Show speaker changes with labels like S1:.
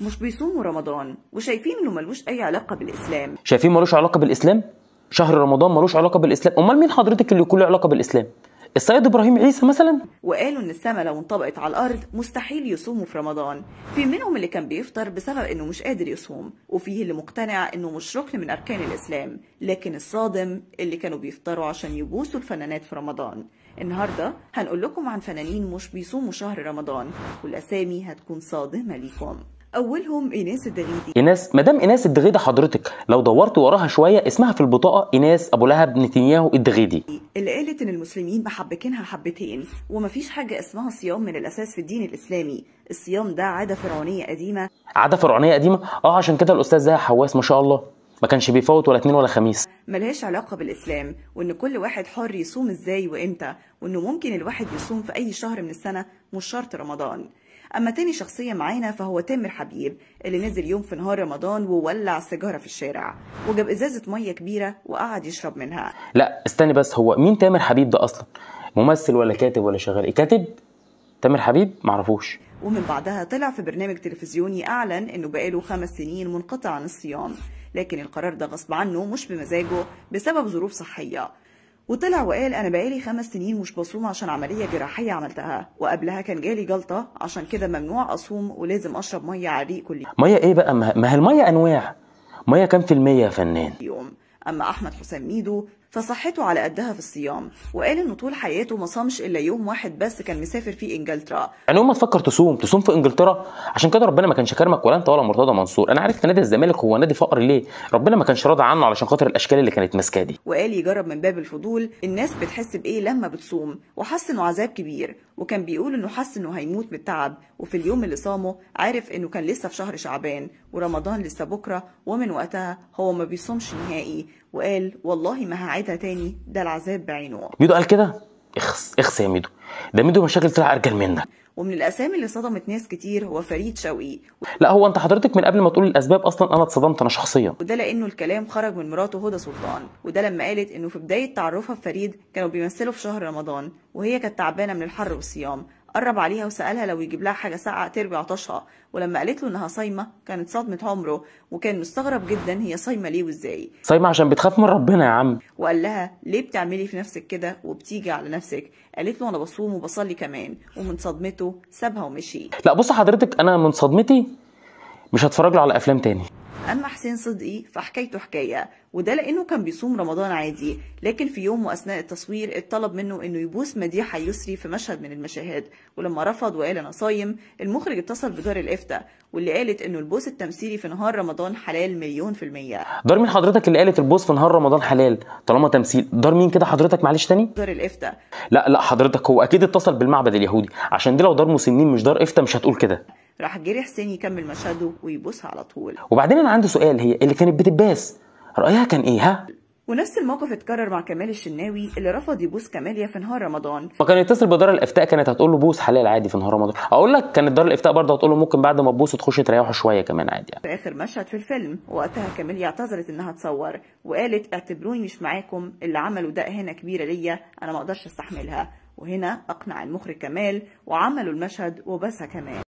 S1: مش بيصوموا رمضان وشايفين انه ملوش اي علاقه بالاسلام
S2: شايفين ملوش علاقه بالاسلام شهر رمضان ملوش علاقه بالاسلام امال مين حضرتك اللي يكون له علاقه بالاسلام السيد ابراهيم عيسى
S1: مثلا وقالوا ان السماء لو انطبقت على الارض مستحيل يصوموا في رمضان في منهم اللي كان بيفطر بسبب انه مش قادر يصوم وفيه اللي مقتنع انه مش ركن من اركان الاسلام لكن الصادم اللي كانوا بيفطروا عشان يبوسوا الفنانات في رمضان النهارده هنقول لكم عن فنانين مش بيصوموا شهر رمضان والاسامي هتكون صادمه ليكم اولهم ايناس الدغيدي
S2: ايناس مدام ايناس الدغيدي حضرتك لو دورت وراها شويه اسمها في البطاقه ايناس ابو لهب نتنياهو الدغيدي
S1: اللي قالت ان المسلمين محبكينها حبتين ومفيش حاجه اسمها صيام من الاساس في الدين الاسلامي الصيام ده عاده فرعونيه قديمه
S2: عاده فرعونيه قديمه اه عشان كده الاستاذ زاهي حواس ما شاء الله ما كانش بيفوت ولا اثنين ولا خميس
S1: ملهاش علاقة بالإسلام وإن كل واحد حر يصوم إزاي وإمتى وإنه ممكن الواحد يصوم في أي شهر من السنة مش شرط رمضان أما تاني شخصية معانا فهو تامر حبيب اللي نزل يوم في نهار رمضان وولع سيجارة في الشارع وجاب إزازة مية كبيرة وقعد يشرب منها
S2: لا استني بس هو مين تامر حبيب ده أصلا ممثل ولا كاتب ولا شغال إيه كاتب تامر حبيب معرفوش
S1: ومن بعدها طلع في برنامج تلفزيوني أعلن إنه بقاله خمس سنين منقطع عن الصيام لكن القرار ده غصب عنه مش بمزاجه بسبب ظروف صحية وطلع وقال أنا بقالي خمس سنين مش بصوم عشان عملية جراحية عملتها وقبلها كان جالي جلطة عشان كده ممنوع أصوم ولازم أشرب مية عريق كل يوم
S2: مية إيه بقى ما هي المية أنواع مية كام في المية يا فنان
S1: يوم أما أحمد حسام ميدو فصحته على قدها في الصيام وقال انه طول حياته ما صامش الا يوم واحد بس كان مسافر فيه انجلترا
S2: يعني يوم ما تفكر تصوم تصوم في انجلترا عشان كده ربنا ما كانش كرمك ولا انت ولا مرتضى منصور انا عرفت نادي الزمالك هو نادي فقر ليه ربنا ما كانش راضي عنه علشان خاطر الاشكال اللي كانت ماسكاه دي
S1: وقال يجرب من باب الفضول الناس بتحس بايه لما بتصوم وحس انه عذاب كبير وكان بيقول انه حس انه هيموت من التعب وفي اليوم اللي صامه عارف انه كان لسه في شهر شعبان ورمضان لسه بكره ومن وقتها هو ما بيصومش نهائي وقال والله ما هعيش ساعتها تاني ده العذاب بعينه
S2: ميدو قال كده اخس اخس يا ميدو ده ميدو مشاكل طلع ارجل منك
S1: ومن الاسامي اللي صدمت ناس كتير هو فريد شوقي
S2: لا هو انت حضرتك من قبل ما تقول الاسباب اصلا انا اتصدمت انا شخصيا
S1: وده لانه الكلام خرج من مراته هدى سلطان وده لما قالت انه في بدايه تعرفها بفريد كانوا بيمثلوا في شهر رمضان وهي كانت تعبانه من الحر والصيام قرب عليها وسألها لو يجيب لها حاجة ساقعة تربي عطشها ولما قالت له إنها صايمة كانت صدمة عمره وكان مستغرب جدا هي صايمة ليه وإزاي
S2: صايمة عشان بتخاف من ربنا يا عم
S1: وقال لها ليه بتعملي في نفسك كده وبتيجي على نفسك قالت له أنا بصوم وبصلي كمان ومن صدمته سابها ومشي
S2: لا بص حضرتك أنا من صدمتي مش هتفرج له على أفلام تاني
S1: أما حسين صدقي فحكايته حكاية وده لأنه كان بيصوم رمضان عادي لكن في يوم وأثناء التصوير اتطلب منه أنه يبوس مديحة يسري في مشهد من المشاهد ولما رفض وقال أنا صايم المخرج اتصل بدار الإفتاء واللي قالت أنه البوس التمثيلي في نهار رمضان حلال مليون في المية دار
S2: مين حضرتك اللي قالت البوس في نهار رمضان حلال طالما تمثيل دار مين كده حضرتك معلش تاني
S1: دار الإفتاء
S2: لا لا حضرتك هو أكيد اتصل بالمعبد اليهودي عشان دي لو دار مسنين مش دار إفتاء مش هتقول كده
S1: راح جري حسين يكمل مشهده ويبوسها على طول
S2: وبعدين انا عندي سؤال هي اللي كانت بتباس رايها كان ايه ها
S1: ونفس الموقف اتكرر مع كمال الشناوي اللي رفض يبوس كماليا في نهار رمضان
S2: فكان يتصل بدار الافتاء كانت هتقول له بوس حلال عادي في نهار رمضان اقول لك كانت دار الافتاء برضه هتقول له ممكن بعد ما تبوس تخش تريحه شويه كمان عادي
S1: يعني. في اخر مشهد في الفيلم وقتها كماليا اعتذرت انها تصور وقالت اعتبروني مش معاكم اللي عملوا ده هنا كبيره ليا انا ما اقدرش استحملها وهنا اقنع المخرج كمال وعملوا المشهد وبسها كمان